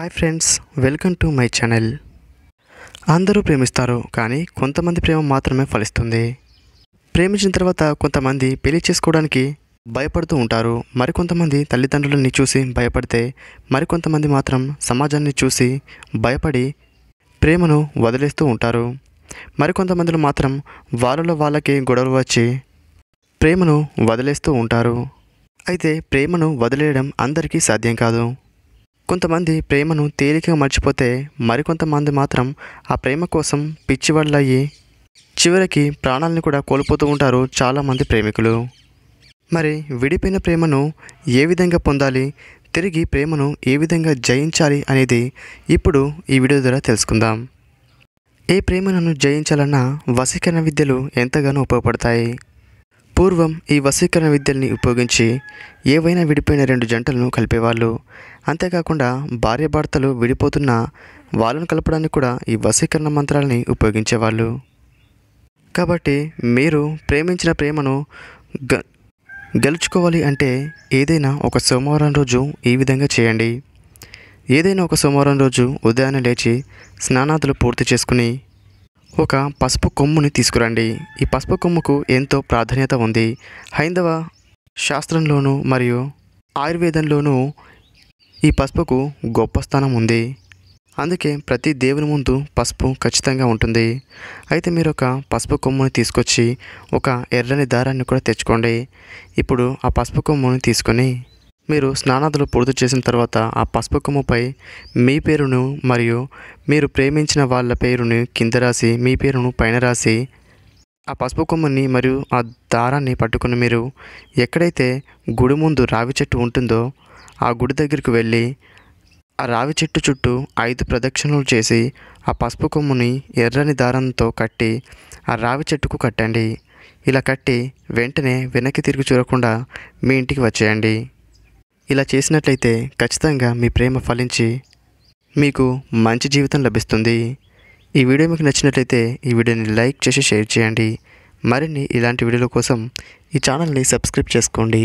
hi friends welcome to my channel అందరూ ప్రేమిస్తారు కానీ కొంతమంది ప్రేమ మాత్రమే ఫలిస్తుంది ప్రేమించిన తర్వాత కొంతమంది పెళ్లి చేసుకోవడానికి భయపడుతూ ఉంటారు మరికొంతమంది తల్లిదండ్రులని చూసి భయపడితే మరికొంతమంది మాత్రం సమాజాన్ని చూసి భయపడి ప్రేమను వదిలేస్తూ ఉంటారు మరికొంతమందిలో మాత్రం వాళ్ళలో వాళ్ళకి గొడవలు వచ్చి ప్రేమను వదిలేస్తూ ఉంటారు అయితే ప్రేమను వదిలేయడం అందరికీ సాధ్యం కాదు కొంతమంది ప్రేమను తేలికగా మర్చిపోతే మరికొంతమంది మాత్రం ఆ ప్రేమ కోసం పిచ్చివాళ్ళయ్యి చివరికి ప్రాణాలను కూడా కోల్పోతూ ఉంటారు చాలామంది ప్రేమికులు మరి విడిపోయిన ప్రేమను ఏ విధంగా పొందాలి తిరిగి ప్రేమను ఏ విధంగా జయించాలి అనేది ఇప్పుడు ఈ వీడియో ద్వారా తెలుసుకుందాం ఏ ప్రేమను జయించాలన్నా వసీకరణ విద్యలు ఎంతగానో ఉపయోగపడతాయి పూర్వం ఈ వశీకరణ విద్యల్ని ఉపయోగించి ఏవైనా విడిపోయిన రెండు జంటలను కలిపేవాళ్ళు అంతేకాకుండా భర్తలు విడిపోతున్న వాళ్ళను కలపడానికి కూడా ఈ వశీకరణ మంత్రాలని ఉపయోగించేవాళ్ళు కాబట్టి మీరు ప్రేమించిన ప్రేమను గ గెలుచుకోవాలి అంటే ఏదైనా ఒక సోమవారం రోజు ఈ విధంగా చేయండి ఏదైనా ఒక సోమవారం రోజు ఉదయాన్నే లేచి స్నానాదులు పూర్తి చేసుకుని ఒక పసుపు కొమ్ముని తీసుకురండి ఈ పసుపు కొమ్ముకు ఎంతో ప్రాధాన్యత ఉంది హైందవ శాస్త్రంలోనూ మరియు ఆయుర్వేదంలోనూ ఈ పసుపుకు గొప్ప స్థానం ఉంది అందుకే ప్రతి దేవుని ముందు పసుపు ఖచ్చితంగా ఉంటుంది అయితే మీరు ఒక పసుపు కొమ్ముని తీసుకొచ్చి ఒక ఎర్రని దారాన్ని కూడా తెచ్చుకోండి ఇప్పుడు ఆ పసుపు కొమ్ముని తీసుకొని మీరు స్నానాదులు పూర్తి చేసిన తర్వాత ఆ పసుపు కొమ్ముపై మీ పేరును మరియు మీరు ప్రేమించిన వాళ్ళ పేరును కింద రాసి మీ పేరును పైన రాసి ఆ పసుపు కొమ్మని మరియు ఆ దారాన్ని పట్టుకుని మీరు ఎక్కడైతే గుడి ముందు రావి చెట్టు ఉంటుందో ఆ గుడి దగ్గరికి వెళ్ళి ఆ రావి చెట్టు చుట్టూ ఐదు ప్రదక్షిణలు చేసి ఆ పసుపు కొమ్ముని ఎర్రని దారంతో కట్టి ఆ రావి చెట్టుకు కట్టండి ఇలా కట్టి వెంటనే వెనక్కి తిరిగి చూడకుండా మీ ఇంటికి వచ్చేయండి ఇలా చేసినట్లయితే ఖచ్చితంగా మీ ప్రేమ ఫలించి మీకు మంచి జీవితం లభిస్తుంది ఈ వీడియో మీకు నచ్చినట్లయితే ఈ వీడియోని లైక్ చేసి షేర్ చేయండి మరిన్ని ఇలాంటి వీడియోల కోసం ఈ ఛానల్ని సబ్స్క్రైబ్ చేసుకోండి